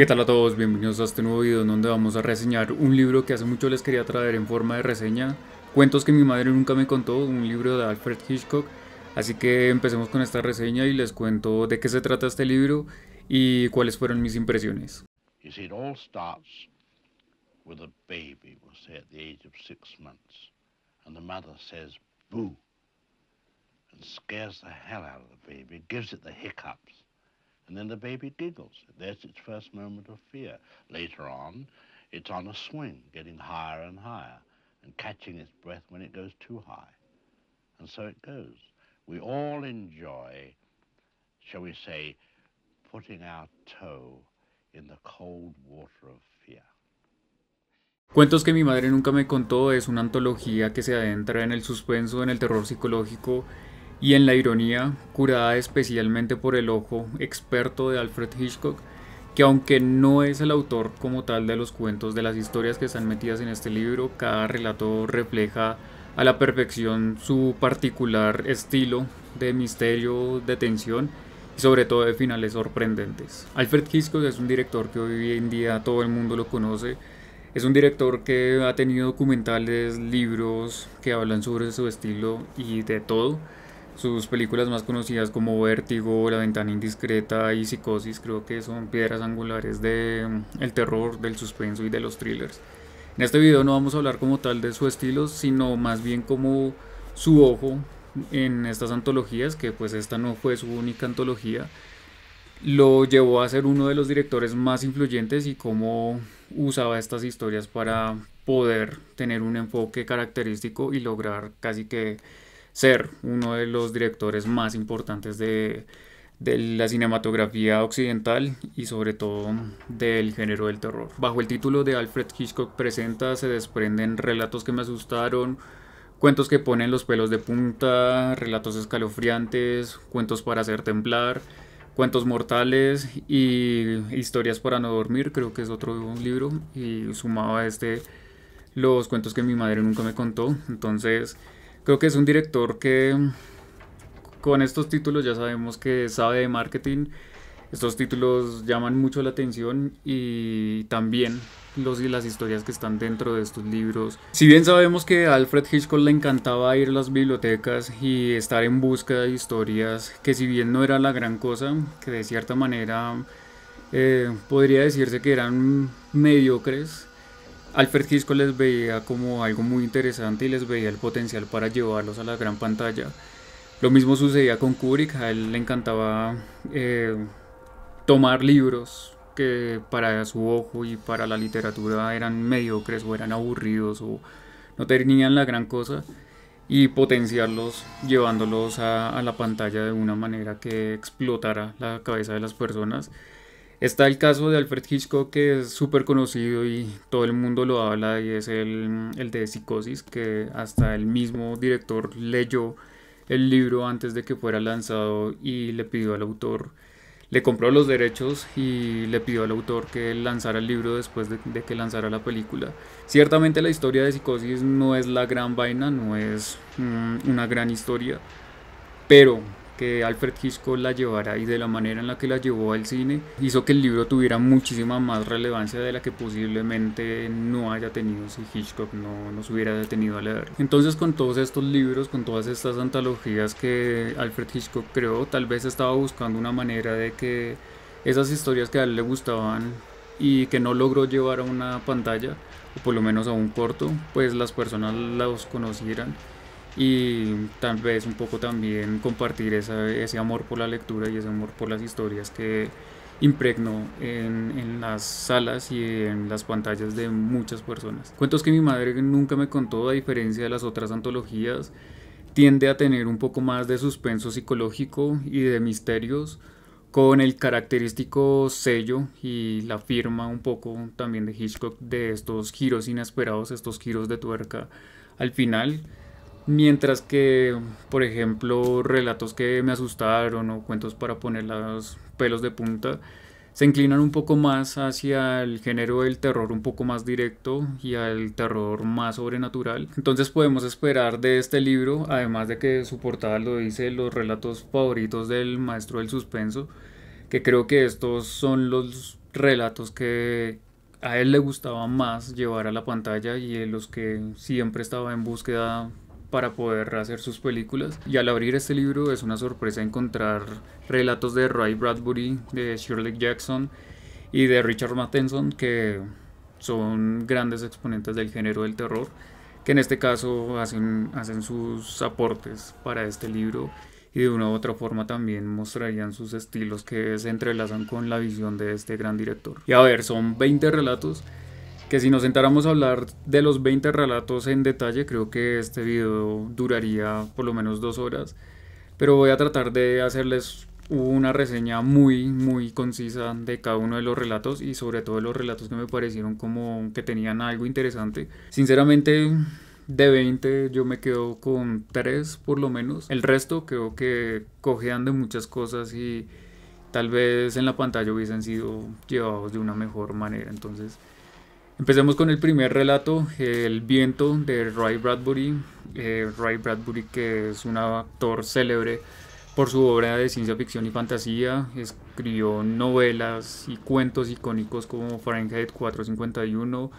¿qué tal a todos? Bienvenidos a este nuevo video en donde vamos a reseñar un libro que hace mucho les quería traer en forma de reseña, Cuentos que mi madre nunca me contó, un libro de Alfred Hitchcock. Así que empecemos con esta reseña y les cuento de qué se trata este libro y cuáles fueron mis impresiones. gives it the hiccups, And then the baby giggles. That's its first moment of fear. Later on, it's on a swing, getting higher and higher, and catching its breath when it goes too high. And so it goes. We all enjoy, shall we say, putting our toe in the cold water of fear. Cuentos que mi madre nunca me contó es una antología que se adentra en el suspenso, en el terror psicológico y en la ironía, curada especialmente por el ojo experto de Alfred Hitchcock, que aunque no es el autor como tal de los cuentos, de las historias que están metidas en este libro, cada relato refleja a la perfección su particular estilo de misterio, de tensión y sobre todo de finales sorprendentes. Alfred Hitchcock es un director que hoy en día todo el mundo lo conoce. Es un director que ha tenido documentales, libros que hablan sobre su estilo y de todo. Sus películas más conocidas como Vértigo, La Ventana Indiscreta y Psicosis creo que son piedras angulares del mm, el terror, del suspenso y de los thrillers. En este video no vamos a hablar como tal de su estilo, sino más bien como su ojo en estas antologías, que pues esta no fue su única antología, lo llevó a ser uno de los directores más influyentes y cómo usaba estas historias para poder tener un enfoque característico y lograr casi que ser uno de los directores más importantes de, la cinematografía occidental y sobre todo del género del terror. Bajo el título de Alfred Hitchcock Presenta se desprenden relatos que me asustaron, cuentos que ponen los pelos de punta, relatos escalofriantes, cuentos para hacer temblar, cuentos mortales y historias para no dormir, creo que es otro libro y sumado a este los cuentos que mi madre nunca me contó, entonces Creo que es un director que con estos títulos ya sabemos que sabe de marketing. Estos títulos llaman mucho la atención y también los y las historias que están dentro de estos libros. Si bien sabemos que a Alfred Hitchcock le encantaba ir a las bibliotecas y estar en busca de historias que si bien no era la gran cosa, que de cierta manera eh, podría decirse que eran mediocres, Alfred Hitchcock les veía como algo muy interesante y les veía el potencial para llevarlos a la gran pantalla. Lo mismo sucedía con Kubrick, a él le encantaba eh, tomar libros que para su ojo y para la literatura eran mediocres o eran aburridos o no tenían la gran cosa y potenciarlos llevándolos a la pantalla de una manera que explotara la cabeza de las personas. Está el caso de Alfred Hitchcock, que es súper conocido y todo el mundo lo habla, y es el, de Psicosis, que hasta el mismo director leyó el libro antes de que fuera lanzado y le pidió al autor, le compró los derechos y le pidió al autor que lanzara el libro después de, que lanzara la película. Ciertamente la historia de Psicosis no es la gran vaina, no es mm, una gran historia, pero que Alfred Hitchcock la llevara y de la manera en la que la llevó al cine hizo que el libro tuviera muchísima más relevancia de la que posiblemente no haya tenido si Hitchcock no nos hubiera detenido a leer. Entonces con todos estos libros, con todas estas antologías que Alfred Hitchcock creó, tal vez estaba buscando una manera de que esas historias que a él le gustaban y que no logró llevar a una pantalla, o por lo menos a un corto, pues las personas las conocieran y tal vez un poco también compartir ese amor por la lectura y ese amor por las historias que impregno en, las salas y en las pantallas de muchas personas. Cuentos que mi madre nunca me contó, a diferencia de las otras antologías, tiende a tener un poco más de suspenso psicológico y de misterios, con el característico sello y la firma un poco también de Hitchcock de estos giros inesperados, estos giros de tuerca al final Mientras que, por ejemplo, relatos que me asustaron o cuentos para poner los pelos de punta se inclinan un poco más hacia el género del terror un poco más directo y al terror más sobrenatural. Entonces podemos esperar de este libro, además de que su portada lo dice, los relatos favoritos del maestro del suspenso, que creo que estos son los relatos que a él le gustaba más llevar a la pantalla y en los que siempre estaba en búsqueda para poder hacer sus películas. Y al abrir este libro es una sorpresa encontrar relatos de Ray Bradbury, de Shirley Jackson y de Richard Matheson, que son grandes exponentes del género del terror, que en este caso hacen, hacen sus aportes para este libro y de una u otra forma también mostrarían sus estilos que se entrelazan con la visión de este gran director. Y a ver, son 20 relatos que si nos sentáramos a hablar de los 20 relatos en detalle, creo que este video duraría por lo menos dos horas, pero voy a tratar de hacerles una reseña muy, muy concisa de cada uno de los relatos y sobre todo de los relatos que me parecieron como que tenían algo interesante. Sinceramente, de 20 yo me quedo con 3 por lo menos. El resto creo que cojean de muchas cosas y tal vez en la pantalla hubiesen sido llevados de una mejor manera. Entonces Empecemos con el primer relato, El viento de Ray Bradbury. Eh, Ray Bradbury que es un actor célebre por su obra de ciencia ficción y fantasía, escribió novelas y cuentos icónicos como Fahrenheit 451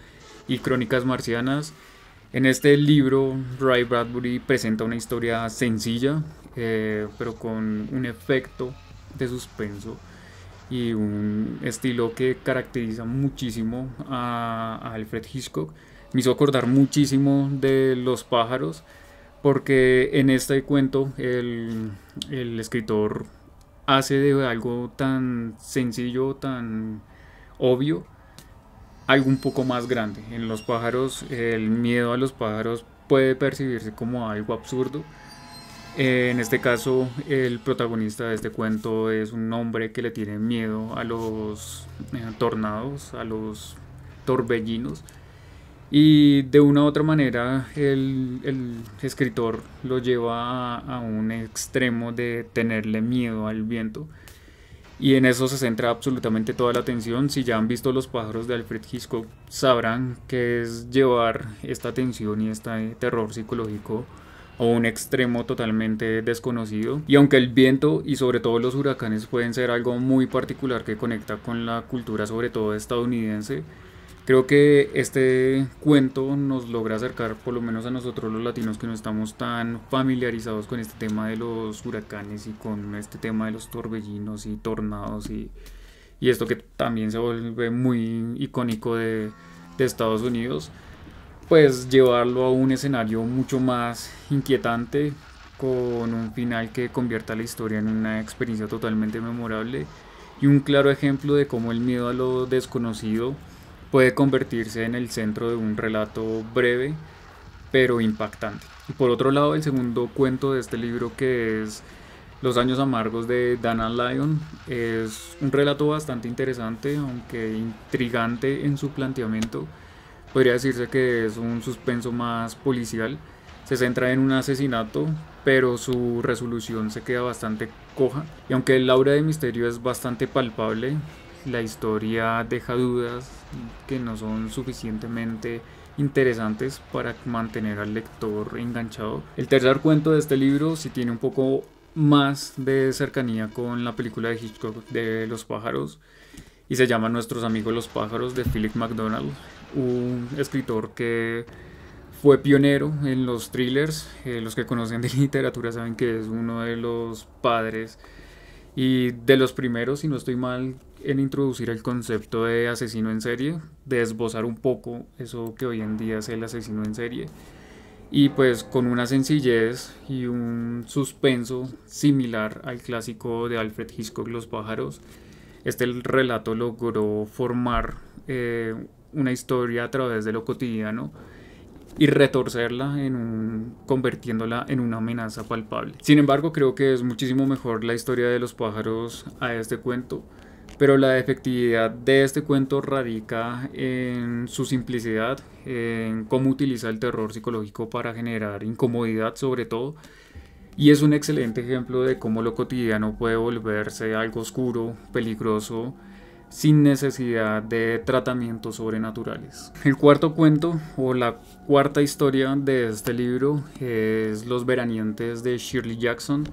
y Crónicas Marcianas. En este libro, Ray Bradbury presenta una historia sencilla, eh, pero con un efecto de suspenso y un estilo que caracteriza muchísimo a, Alfred Hitchcock. Me hizo acordar muchísimo de Los pájaros porque en este cuento el escritor hace de algo tan sencillo, tan obvio, algo un poco más grande. En los pájaros, el miedo a los pájaros puede percibirse como algo absurdo, eh, en este caso, el protagonista de este cuento es un hombre que le tiene miedo a los eh, tornados, a los torbellinos. Y de una u otra manera el, escritor lo lleva a, un extremo de tenerle miedo al viento. Y en eso se centra absolutamente toda la atención. Si ya han visto Los pájaros de Alfred Hitchcock, sabrán que es llevar esta atención y este terror psicológico o un extremo totalmente desconocido. Y aunque el viento y sobre todo los huracanes pueden ser algo muy particular que conecta con la cultura sobre todo estadounidense, creo que este cuento nos logra acercar, por lo menos a nosotros los latinos que no estamos tan familiarizados con este tema de los huracanes y con este tema de los torbellinos y tornados y, esto que también se vuelve muy icónico de, de Estados Unidos pues llevarlo a un escenario mucho más inquietante, con un final que convierta la historia en una experiencia totalmente memorable y un claro ejemplo de cómo el miedo a lo desconocido puede convertirse en el centro de un relato breve pero impactante. Y por otro lado, el segundo cuento de este libro que es Los años amargos de Dana Lyon es un relato bastante interesante, aunque intrigante en su planteamiento podría decirse que es un suspenso más policial. Se centra en un asesinato, pero su resolución se queda bastante coja. Y aunque el aura de misterio es bastante palpable, la historia deja dudas que no son suficientemente interesantes para mantener al lector enganchado. El tercer cuento de este libro sí tiene un poco más de cercanía con la película de Hitchcock de los pájaros y se llama Nuestros amigos los pájaros de Philip MacDonald, un escritor que fue pionero en los thrillers, eh, los que conocen de literatura saben que es uno de los padres y de los primeros, si no estoy mal, en introducir el concepto de asesino en serie, de esbozar un poco eso que hoy en día es el asesino en serie. Y pues con una sencillez y un suspenso similar al clásico de Alfred Hitchcock Los pájaros, este relato logró formar eh, una historia a través de lo cotidiano y retorcerla en un, convirtiéndola en una amenaza palpable. Sin embargo, creo que es muchísimo mejor la historia de los pájaros a este cuento, pero la efectividad de este cuento radica en su simplicidad, en cómo utiliza el terror psicológico para generar incomodidad sobre todo, y es un excelente ejemplo de cómo lo cotidiano puede volverse algo oscuro, peligroso, sin necesidad de tratamientos sobrenaturales. El cuarto cuento o la cuarta historia de este libro es Los veranientes de Shirley Jackson,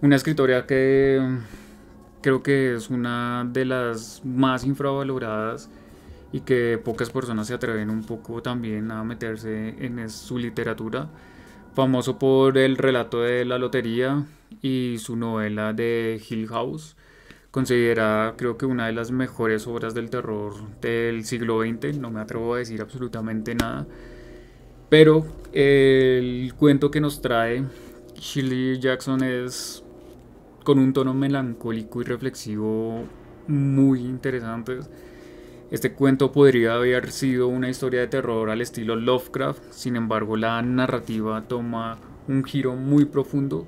una escritora que creo que es una de las más infravaloradas y que pocas personas se atreven un poco también a meterse en su literatura famoso por el relato de la lotería y su novela de Hill House, considerada creo que una de las mejores obras del terror del siglo XX, no me atrevo a decir absolutamente nada, pero el cuento que nos trae Shirley Jackson es con un tono melancólico y reflexivo muy interesante este cuento podría haber sido una historia de terror al estilo Lovecraft, sin embargo la narrativa toma un giro muy profundo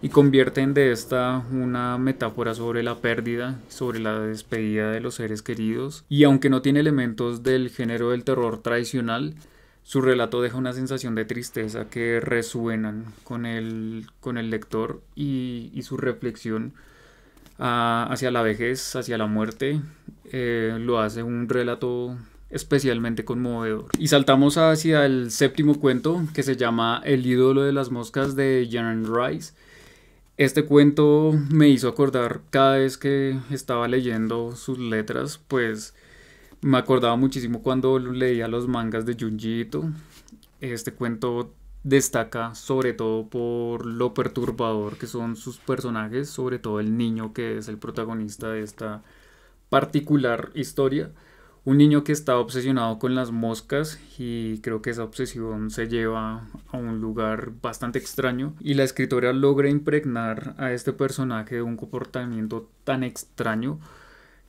y convierten de esta una metáfora sobre la pérdida, sobre la despedida de los seres queridos, y aunque no tiene elementos del género del terror tradicional, su relato deja una sensación de tristeza que resuenan con el, con el lector y, y su reflexión hacia la vejez, hacia la muerte, eh, lo hace un relato especialmente conmovedor. Y saltamos hacia el séptimo cuento que se llama El ídolo de las moscas de Jan Rice. Este cuento me hizo acordar cada vez que estaba leyendo sus letras, pues me acordaba muchísimo cuando leía los mangas de Junji Ito. Este cuento destaca sobre todo por lo perturbador que son sus personajes, sobre todo el niño que es el protagonista de esta particular historia. Un niño que está obsesionado con las moscas y creo que esa obsesión se lleva a un lugar bastante extraño y la escritora logra impregnar a este personaje de un comportamiento tan extraño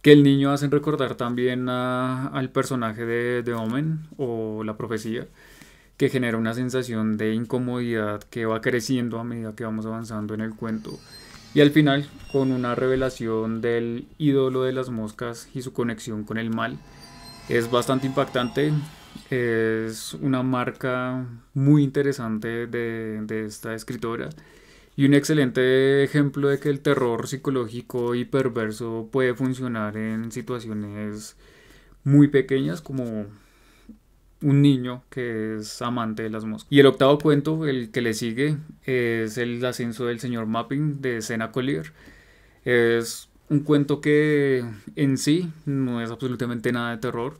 que el niño hacen recordar también al personaje de, de Omen o la profecía que genera una sensación de incomodidad que va creciendo a medida que vamos avanzando en el cuento. Y al final, con una revelación del ídolo de las moscas y su conexión con el mal, es bastante impactante. Es una marca muy interesante de, esta escritora y un excelente ejemplo de que el terror psicológico y perverso puede funcionar en situaciones muy pequeñas como un niño que es amante de las moscas. Y el octavo cuento, el que le sigue, es El ascenso del señor Mapping de Sena Collier. Es un cuento que en sí no es absolutamente nada de terror,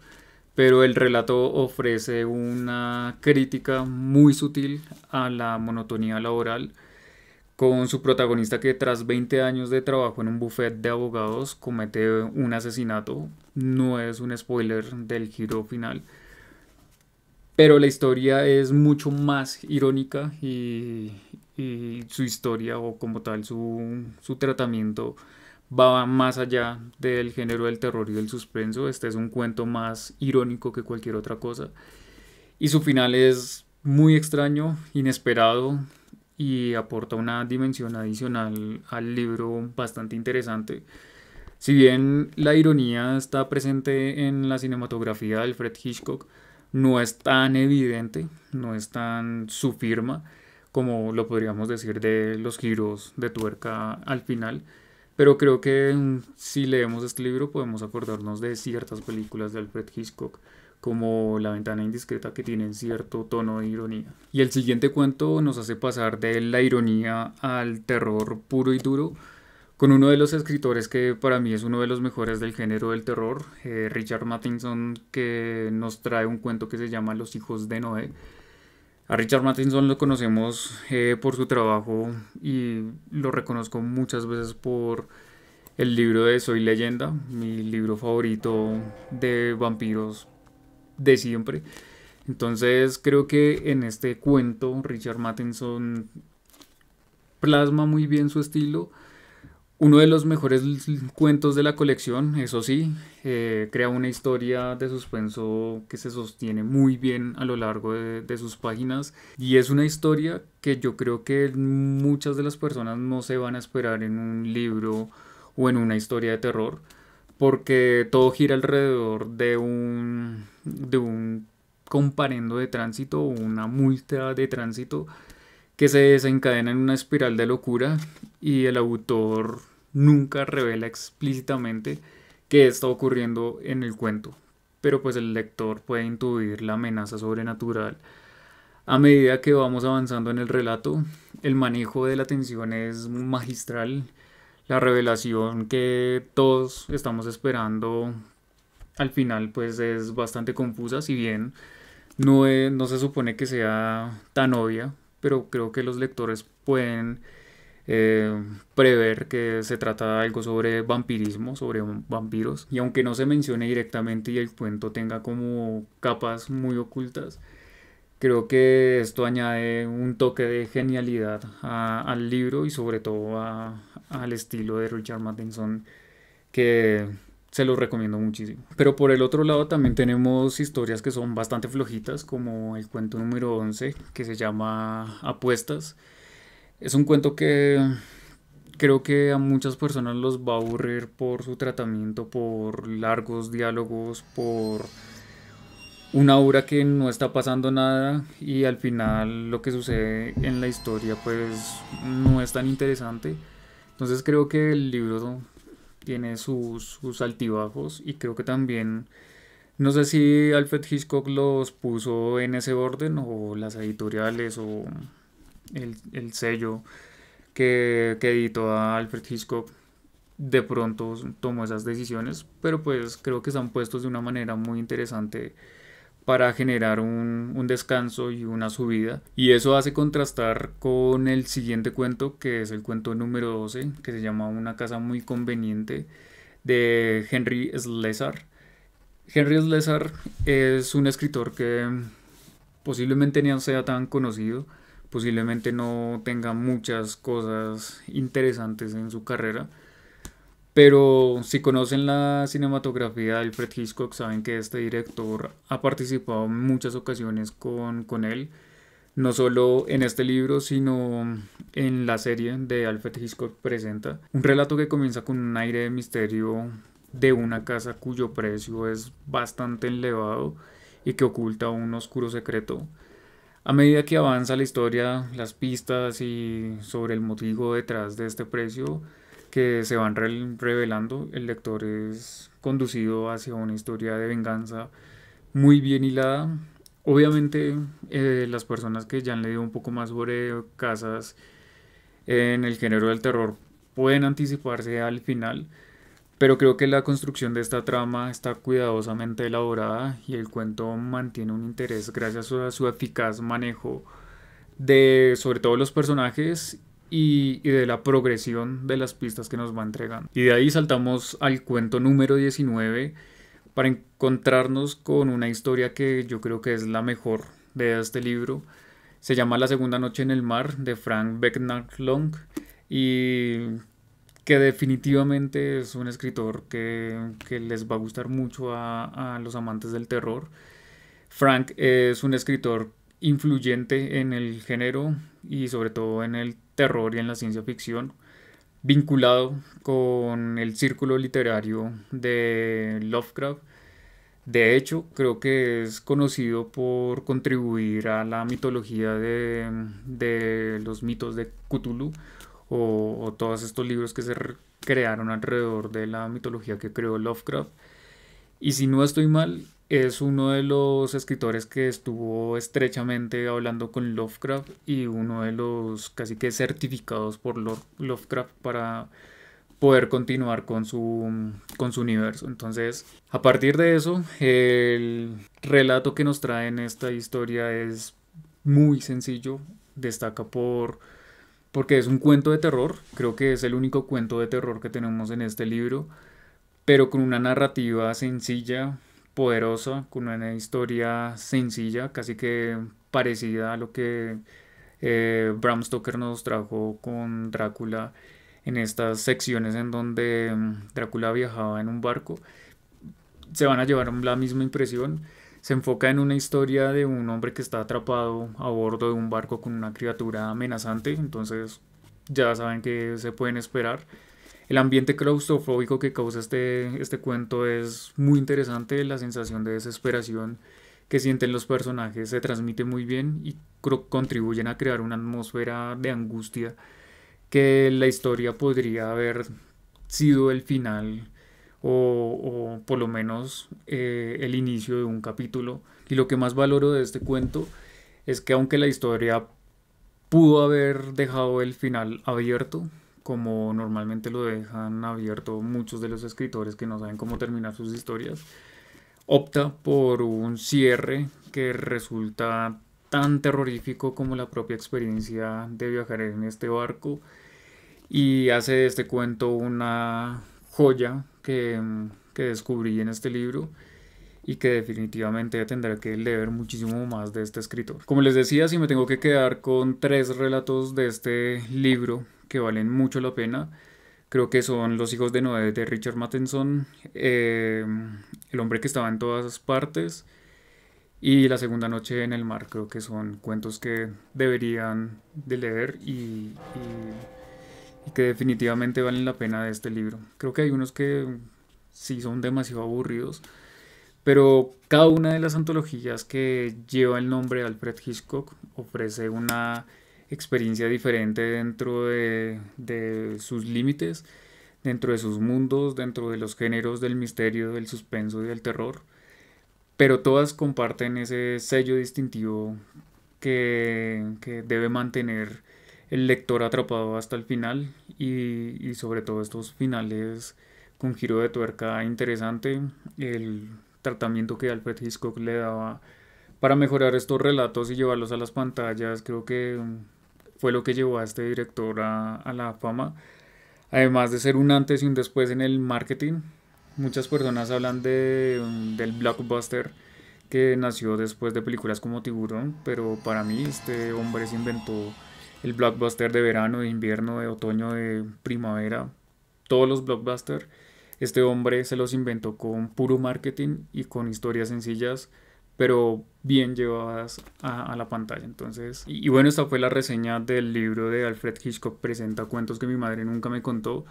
pero el relato ofrece una crítica muy sutil a la monotonía laboral con su protagonista que tras 20 años de trabajo en un buffet de abogados comete un asesinato. No es un spoiler del giro final pero la historia es mucho más irónica y, su historia o como tal su, su, tratamiento va más allá del género del terror y del suspenso. Este es un cuento más irónico que cualquier otra cosa. Y su final es muy extraño, inesperado y aporta una dimensión adicional al libro bastante interesante. Si bien la ironía está presente en la cinematografía de Alfred Hitchcock, no es tan evidente, no es tan su firma como lo podríamos decir de los giros de tuerca al final. Pero creo que mm, si leemos este libro podemos acordarnos de ciertas películas de Alfred Hitchcock, como La ventana indiscreta que tienen cierto tono de ironía. Y el siguiente cuento nos hace pasar de la ironía al terror puro y duro con uno de los escritores que para mí es uno de los mejores del género del terror, eh, Richard Matinson, que nos trae un cuento que se llama Los hijos de Noé. A Richard Matinson lo conocemos eh, por su trabajo y lo reconozco muchas veces por el libro de Soy leyenda, mi libro favorito de vampiros de siempre. Entonces creo que en este cuento Richard Matinson plasma muy bien su estilo uno de los mejores cuentos de la colección, eso sí, eh, crea una historia de suspenso que se sostiene muy bien a lo largo de, sus páginas y es una historia que yo creo que muchas de las personas no se van a esperar en un libro o en una historia de terror porque todo gira alrededor de un, de un comparendo de tránsito o una multa de tránsito que se desencadena en una espiral de locura y el autor nunca revela explícitamente qué está ocurriendo en el cuento, pero pues el lector puede intuir la amenaza sobrenatural. A medida que vamos avanzando en el relato, el manejo de la tensión es magistral, la revelación que todos estamos esperando al final pues es bastante confusa, si bien no, no se supone que sea tan obvia, pero creo que los lectores pueden eh, prever que se trata de algo sobre vampirismo, sobre vampiros. Y aunque no se mencione directamente y el cuento tenga como capas muy ocultas, creo que esto añade un toque de genialidad al libro y sobre todo al estilo de Richard Matheson que se lo recomiendo muchísimo. Pero por el otro lado también tenemos historias que son bastante flojitas como el cuento número 11 que se llama Apuestas es un cuento que creo que a muchas personas los va a aburrir por su tratamiento, por largos diálogos, por una obra que no está pasando nada y al final lo que sucede en la historia pues no es tan interesante. Entonces creo que el libro tiene sus, sus altibajos y creo que también, no sé si Alfred Hitchcock los puso en ese orden o las editoriales o el, sello que, editó a Alfred Hitchcock de pronto tomó esas decisiones, pero pues creo que están puestos de una manera muy interesante para generar un, un, descanso y una subida. Y eso hace contrastar con el siguiente cuento, que es el cuento número 12, que se llama Una casa muy conveniente, de Henry Slezar. Henry Slezar es un escritor que posiblemente no sea tan conocido, posiblemente no tenga muchas cosas interesantes en su carrera. Pero si conocen la cinematografía de Alfred Hitchcock, saben que este director ha participado en muchas ocasiones con, con él, no solo en este libro, sino en la serie de Alfred Hitchcock Presenta, un relato que comienza con un aire de misterio de una casa cuyo precio es bastante elevado y que oculta un oscuro secreto. A medida que avanza la historia, las pistas y sobre el motivo detrás de este precio que se van revelando, el lector es conducido hacia una historia de venganza muy bien hilada. Obviamente eh, las personas que ya han leído un poco más sobre casas en el género del terror pueden anticiparse al final, pero creo que la construcción de esta trama está cuidadosamente elaborada y el cuento mantiene un interés gracias a su eficaz manejo de sobre todo los personajes y, de la progresión de las pistas que nos va entregando. Y de ahí saltamos al cuento número 19 para encontrarnos con una historia que yo creo que es la mejor de este libro. Se llama La Segunda Noche en el Mar de Frank beckner Long y que definitivamente es un escritor que, les va a gustar mucho a, los amantes del terror. Frank es un escritor influyente en el género y sobre todo en el terror y en la ciencia ficción, vinculado con el círculo literario de Lovecraft. De hecho, creo que es conocido por contribuir a la mitología de, de los mitos de Cthulhu o, todos estos libros que se crearon alrededor de la mitología que creó Lovecraft. Y si no estoy mal, es uno de los escritores que estuvo estrechamente hablando con Lovecraft y uno de los casi que certificados por Lovecraft para poder continuar con su, con su universo. Entonces, a partir de eso, el relato que nos trae en esta historia es muy sencillo, destaca por porque es un cuento de terror, creo que es el único cuento de terror que tenemos en este libro, pero con una narrativa sencilla, poderosa, con una historia sencilla, casi que parecida a lo que eh, Bram Stoker nos trajo con Drácula en estas secciones en donde mm, Drácula viajaba en un barco. Se van a llevar la misma impresión. Se enfoca en una historia de un hombre que está atrapado a bordo de un barco con una criatura amenazante, entonces ya saben que se pueden esperar. El ambiente claustrofóbico que causa este, este cuento es muy interesante, la sensación de desesperación que sienten los personajes se transmite muy bien y contribuyen a crear una atmósfera de angustia que la historia podría haber sido el final o, por lo menos eh, el inicio de un capítulo. Y lo que más valoro de este cuento es que aunque la historia pudo haber dejado el final abierto, como normalmente lo dejan abierto muchos de los escritores que no saben cómo terminar sus historias, opta por un cierre que resulta tan terrorífico como la propia experiencia de viajar en este barco y hace de este cuento una joya que, descubrí en este libro y que definitivamente tendrá que leer muchísimo más de este escritor. Como les decía, si me tengo que quedar con tres relatos de este libro que valen mucho la pena, creo que son Los hijos de Noé de Richard Matheson, eh, El hombre que estaba en todas partes y La segunda noche en el mar, creo que son cuentos que deberían de leer y que definitivamente valen la pena de este libro. Creo que hay unos que sí son demasiado aburridos, pero cada una de las antologías que lleva el nombre de Alfred Hitchcock ofrece una experiencia diferente dentro de, sus límites, dentro de sus mundos, dentro de los géneros del misterio, del suspenso y del terror, pero todas comparten ese sello distintivo que debe mantener el lector atrapado hasta el final y, y sobre todo estos finales con giro de tuerca interesante, el tratamiento que Alfred Hitchcock le daba para mejorar estos relatos y llevarlos a las pantallas, creo que mm, fue lo que llevó a este director a, a la fama, además de ser un antes y un después en el marketing. Muchas personas hablan de, mm, del blockbuster que nació después de películas como Tiburón, pero para mí este hombre se inventó el blockbuster de verano, de invierno, de otoño, de primavera, todos los blockbusters. Este hombre se los inventó con puro marketing y con historias sencillas, pero bien llevadas a, la pantalla. Entonces, y, bueno, esta fue la reseña del libro de Alfred Hitchcock presenta cuentos que mi madre nunca me contó.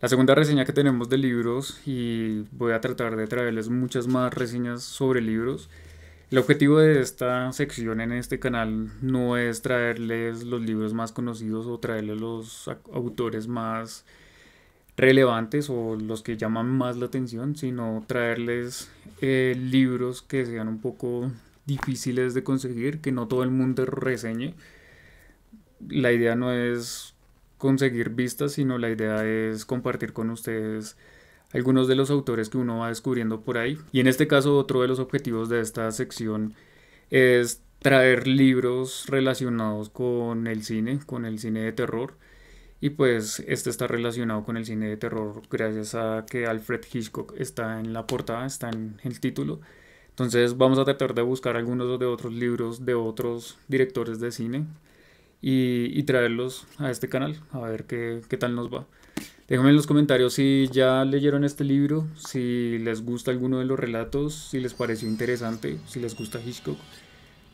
La segunda reseña que tenemos de libros y voy a tratar de traerles muchas más reseñas sobre libros. El objetivo de esta sección en este canal no es traerles los libros más conocidos o traerles los autores más relevantes o los que llaman más la atención, sino traerles eh, libros que sean un poco difíciles de conseguir, que no todo el mundo reseñe. La idea no es conseguir vistas, sino la idea es compartir con ustedes algunos de los autores que uno va descubriendo por ahí. Y en este caso otro de los objetivos de esta sección es traer libros relacionados con el cine, con el cine de terror. Y pues este está relacionado con el cine de terror gracias a que Alfred Hitchcock está en la portada, está en el título. Entonces vamos a tratar de buscar algunos de otros libros de otros directores de cine y, traerlos a este canal a ver qué, qué tal nos va. Déjenme en los comentarios si ya leyeron este libro, si les gusta alguno de los relatos, si les pareció interesante, si les gusta Hitchcock.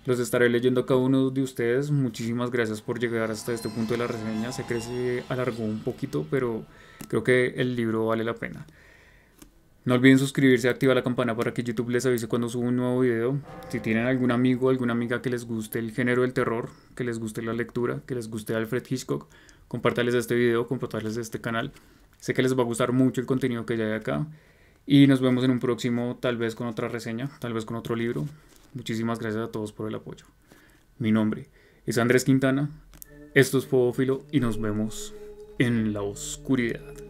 Los estaré leyendo a cada uno de ustedes. Muchísimas gracias por llegar hasta este punto de la reseña. Sé que se alargó un poquito, pero creo que el libro vale la pena. No olviden suscribirse y activar la campana para que YouTube les avise cuando suba un nuevo video. Si tienen algún amigo o alguna amiga que les guste el género del terror, que les guste la lectura, que les guste Alfred Hitchcock, compartirles este video, compartirles este canal. Sé que les va a gustar mucho el contenido que ya hay acá. Y nos vemos en un próximo, tal vez con otra reseña, tal vez con otro libro. Muchísimas gracias a todos por el apoyo. Mi nombre es Andrés Quintana. Esto es Foófilo y nos vemos en la oscuridad.